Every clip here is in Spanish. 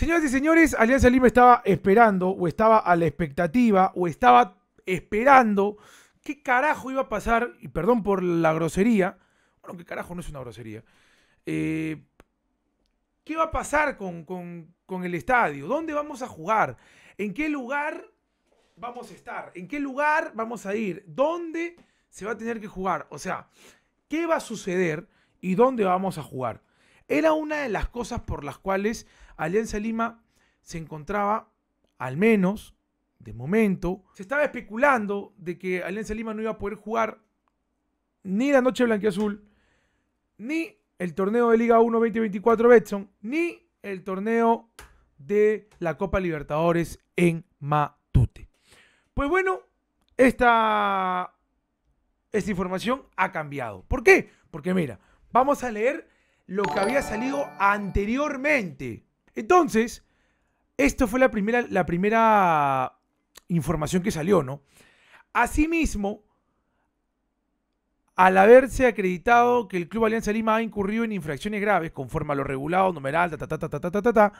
Señoras y señores, Alianza Lima estaba esperando, o estaba a la expectativa, o estaba esperando qué carajo iba a pasar, y perdón por la grosería, bueno, qué carajo no es una grosería, eh, qué va a pasar con, con el estadio, dónde vamos a jugar, en qué lugar vamos a estar, en qué lugar vamos a ir, dónde se va a tener que jugar, o sea, qué va a suceder y dónde vamos a jugar. Era una de las cosas por las cuales Alianza Lima se encontraba, al menos de momento, se estaba especulando de que Alianza Lima no iba a poder jugar ni la noche blanquiazul, ni el torneo de Liga 1 2024 Betson, ni el torneo de la Copa Libertadores en Matute. Pues bueno, esta, esta información ha cambiado. ¿Por qué? Porque mira, vamos a leer lo que había salido anteriormente. Entonces, esto fue la primera, la primera información que salió, ¿no? Asimismo, al haberse acreditado que el Club Alianza Lima ha incurrido en infracciones graves conforme a lo regulado, numeral, ta, ta, ta, ta, ta, ta,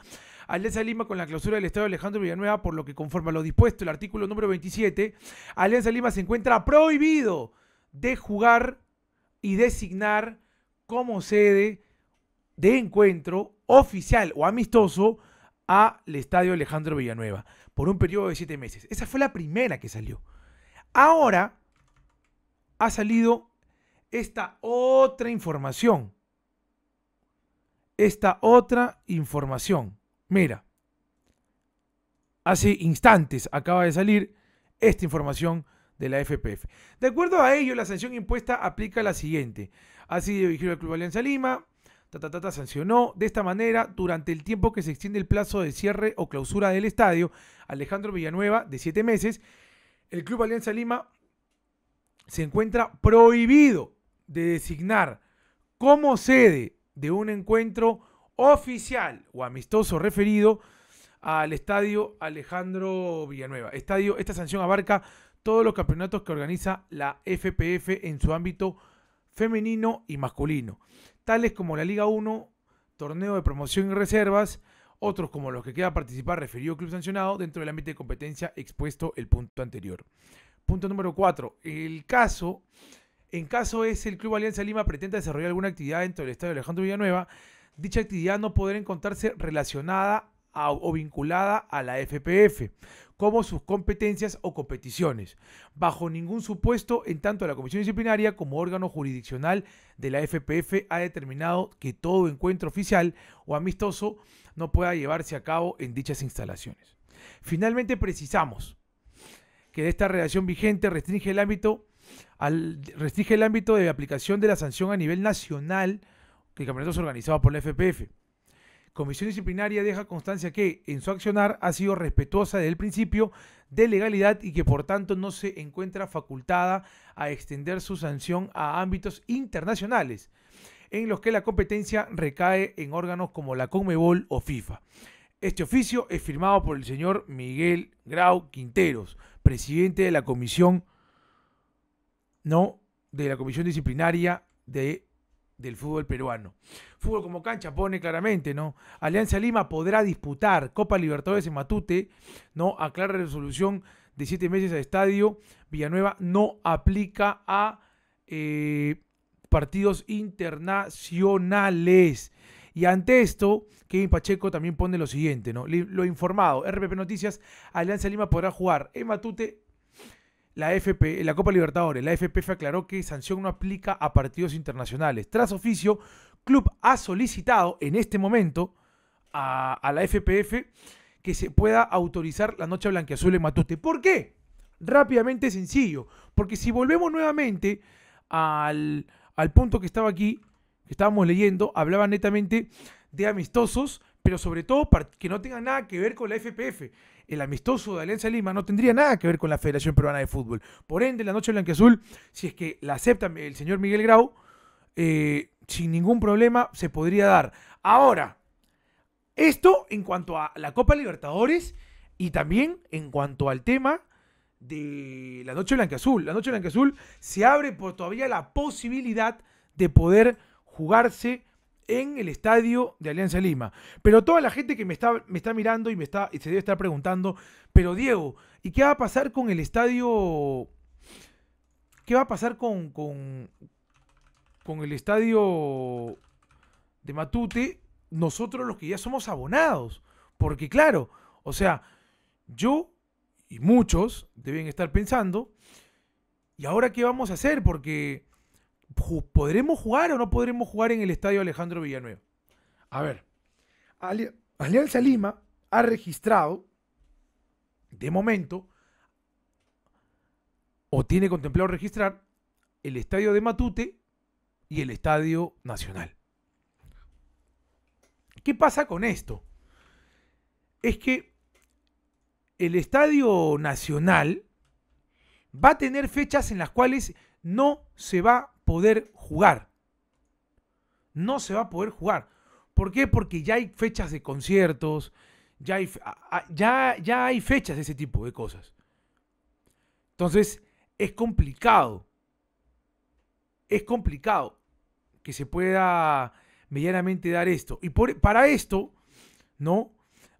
Alianza Lima con la clausura del Estado Alejandro Villanueva, por lo que conforme a lo dispuesto el artículo número 27, Alianza Lima se encuentra prohibido de jugar y designar como sede de encuentro oficial o amistoso al estadio Alejandro Villanueva por un periodo de siete meses. Esa fue la primera que salió. Ahora ha salido esta otra información. Esta otra información. Mira, hace instantes acaba de salir esta información de la FPF. De acuerdo a ello, la sanción impuesta aplica la siguiente. Así sido el el Club Alianza Lima, Tatatata sancionó de esta manera durante el tiempo que se extiende el plazo de cierre o clausura del estadio. Alejandro Villanueva, de siete meses. El Club Alianza Lima se encuentra prohibido de designar como sede de un encuentro oficial o amistoso referido al estadio Alejandro Villanueva. esta sanción abarca todos los campeonatos que organiza la FPF en su ámbito femenino y masculino, tales como la Liga 1, torneo de promoción y reservas, otros como los que queda participar referido club sancionado dentro del ámbito de competencia expuesto el punto anterior. Punto número 4. El caso, en caso es el Club Alianza Lima pretenda desarrollar alguna actividad dentro del estadio Alejandro Villanueva, dicha actividad no podrá encontrarse relacionada o vinculada a la FPF, como sus competencias o competiciones, bajo ningún supuesto en tanto la Comisión Disciplinaria como órgano jurisdiccional de la FPF ha determinado que todo encuentro oficial o amistoso no pueda llevarse a cabo en dichas instalaciones. Finalmente precisamos que esta relación vigente restringe el ámbito al, restringe el ámbito de aplicación de la sanción a nivel nacional que campeonatos organizado por la FPF Comisión Disciplinaria deja constancia que en su accionar ha sido respetuosa del principio de legalidad y que por tanto no se encuentra facultada a extender su sanción a ámbitos internacionales, en los que la competencia recae en órganos como la CONMEBOL o FIFA. Este oficio es firmado por el señor Miguel Grau Quinteros, presidente de la Comisión, no, de la Comisión Disciplinaria de del fútbol peruano. Fútbol como cancha pone claramente, ¿no? Alianza Lima podrá disputar Copa Libertadores en Matute, ¿no? Aclara resolución de siete meses a estadio. Villanueva no aplica a eh, partidos internacionales. Y ante esto, Kevin Pacheco también pone lo siguiente, ¿no? Lo informado, RPP Noticias, Alianza Lima podrá jugar en Matute la, FP, la Copa Libertadores, la FPF aclaró que sanción no aplica a partidos internacionales. Tras oficio, Club ha solicitado en este momento a, la FPF que se pueda autorizar la noche blanqueazul en Matute. ¿Por qué? Rápidamente sencillo. Porque si volvemos nuevamente al, al punto que estaba aquí, que estábamos leyendo, hablaba netamente de amistosos, pero sobre todo que no tengan nada que ver con la FPF. El amistoso de Alianza Lima no tendría nada que ver con la Federación Peruana de Fútbol. Por ende, la Noche azul, si es que la acepta el señor Miguel Grau, eh, sin ningún problema se podría dar. Ahora, esto en cuanto a la Copa Libertadores y también en cuanto al tema de la Noche azul, La Noche azul se abre por todavía la posibilidad de poder jugarse en el estadio de Alianza Lima. Pero toda la gente que me está, me está mirando y, me está, y se debe estar preguntando, pero Diego, ¿y qué va a pasar con el estadio? ¿Qué va a pasar con, con, con el estadio de Matute? Nosotros los que ya somos abonados. Porque claro, o sea, yo y muchos deben estar pensando, ¿y ahora qué vamos a hacer? Porque ¿podremos jugar o no podremos jugar en el estadio Alejandro Villanueva? A ver, Alianza Lima ha registrado, de momento, o tiene contemplado registrar el estadio de Matute y el estadio Nacional. ¿Qué pasa con esto? Es que el estadio Nacional va a tener fechas en las cuales no se va poder jugar. No se va a poder jugar. ¿Por qué? Porque ya hay fechas de conciertos, ya hay, ya, ya hay fechas de ese tipo de cosas. Entonces, es complicado. Es complicado que se pueda medianamente dar esto. Y para esto, ¿no?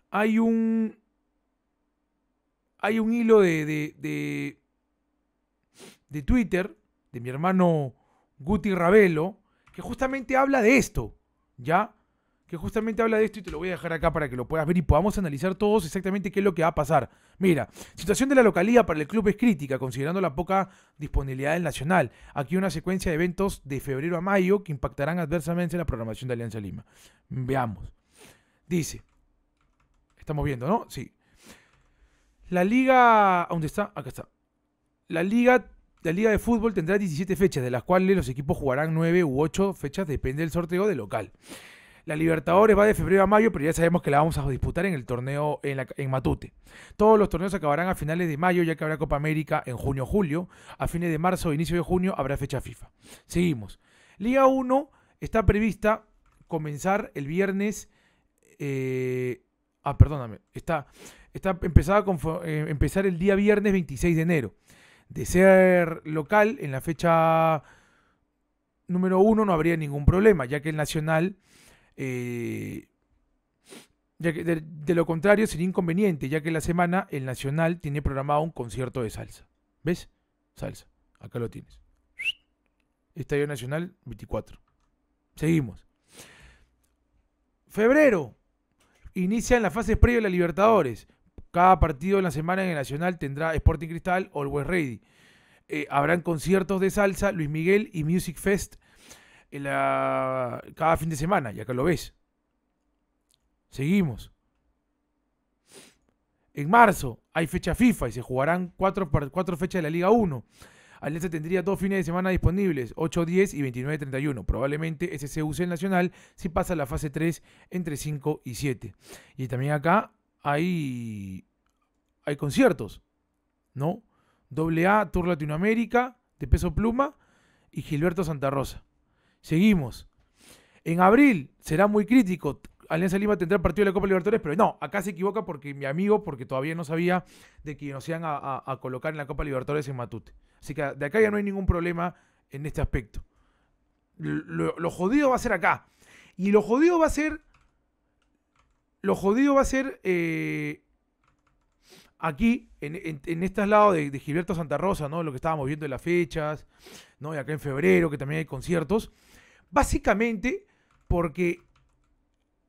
Hay un. Hay un hilo de, de, de, de Twitter de mi hermano Guti Ravelo, que justamente habla de esto, ¿ya? Que justamente habla de esto y te lo voy a dejar acá para que lo puedas ver y podamos analizar todos exactamente qué es lo que va a pasar. Mira, situación de la localía para el club es crítica, considerando la poca disponibilidad del Nacional. Aquí una secuencia de eventos de febrero a mayo que impactarán adversamente en la programación de Alianza Lima. Veamos. Dice, estamos viendo, ¿no? Sí. La liga, ¿dónde está? Acá está. La liga la Liga de Fútbol tendrá 17 fechas, de las cuales los equipos jugarán 9 u 8 fechas, depende del sorteo de local. La Libertadores va de febrero a mayo, pero ya sabemos que la vamos a disputar en el torneo en, Matute. Todos los torneos acabarán a finales de mayo, ya que habrá Copa América en junio-julio. A fines de marzo, inicio de junio, habrá fecha FIFA. Seguimos. Liga 1 está prevista comenzar el viernes. Eh, ah, perdóname. Está, está empezada con, eh, empezar el día viernes 26 de enero de ser local, en la fecha número uno no habría ningún problema, ya que el Nacional, eh, ya de, de, lo contrario sería inconveniente, ya que la semana el Nacional tiene programado un concierto de salsa. ¿Ves? Salsa. Acá lo tienes. Estadio Nacional 24. Seguimos. Febrero. Inician las fases previas de la Libertadores. Cada partido en la semana en el Nacional tendrá Sporting Cristal, Always Ready. Eh, habrán conciertos de salsa, Luis Miguel y Music Fest cada fin de semana, ya que lo ves. Seguimos. En marzo hay fecha FIFA y se jugarán cuatro, cuatro fechas de la Liga 1. Alianza tendría dos fines de semana disponibles, 8-10 y 29-31. Probablemente ese se use el Nacional si pasa la fase 3 entre 5 y 7. Y también acá hay, hay conciertos, ¿no? AA, Tour Latinoamérica, de peso pluma y Gilberto Santa Rosa. Seguimos. En abril será muy crítico. Alianza Lima tendrá partido de la Copa Libertadores, pero no, acá se equivoca porque mi amigo, porque todavía no sabía de que nos iban a, colocar en la Copa Libertadores en Matute. Así que de acá ya no hay ningún problema en este aspecto. lo, jodido va a ser acá. Y lo jodido va a ser lo jodido va a ser eh, aquí, en, en, en, este lado de, Gilberto Santa Rosa, ¿no? Lo que estábamos viendo de las fechas, ¿no? Y acá en febrero, que también hay conciertos. Básicamente porque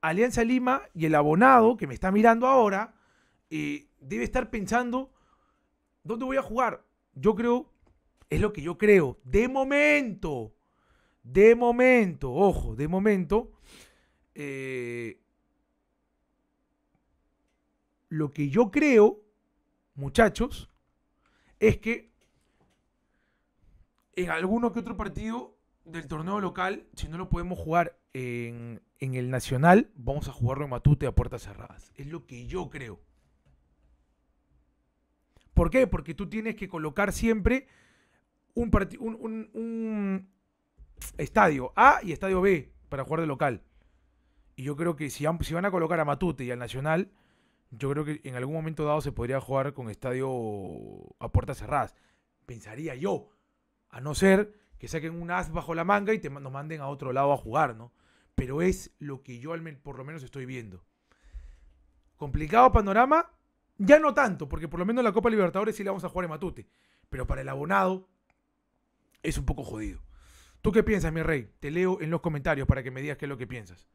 Alianza Lima y el abonado que me está mirando ahora eh, debe estar pensando, ¿dónde voy a jugar? Yo creo, es lo que yo creo, de momento, de momento, ojo, de momento, eh, lo que yo creo, muchachos, es que en alguno que otro partido del torneo local, si no lo podemos jugar en, el Nacional, vamos a jugarlo en Matute a puertas cerradas. Es lo que yo creo. ¿Por qué? Porque tú tienes que colocar siempre un, estadio A y estadio B para jugar de local. Y yo creo que si, si van a colocar a Matute y al Nacional, yo creo que en algún momento dado se podría jugar con estadio a puertas cerradas. Pensaría yo. A no ser que saquen un as bajo la manga y nos manden a otro lado a jugar, ¿no? Pero es lo que yo por lo menos estoy viendo. Complicado panorama, ya no tanto, porque por lo menos la Copa Libertadores sí la vamos a jugar en Matute. Pero para el abonado es un poco jodido. ¿Tú qué piensas, mi rey? Te leo en los comentarios para que me digas qué es lo que piensas.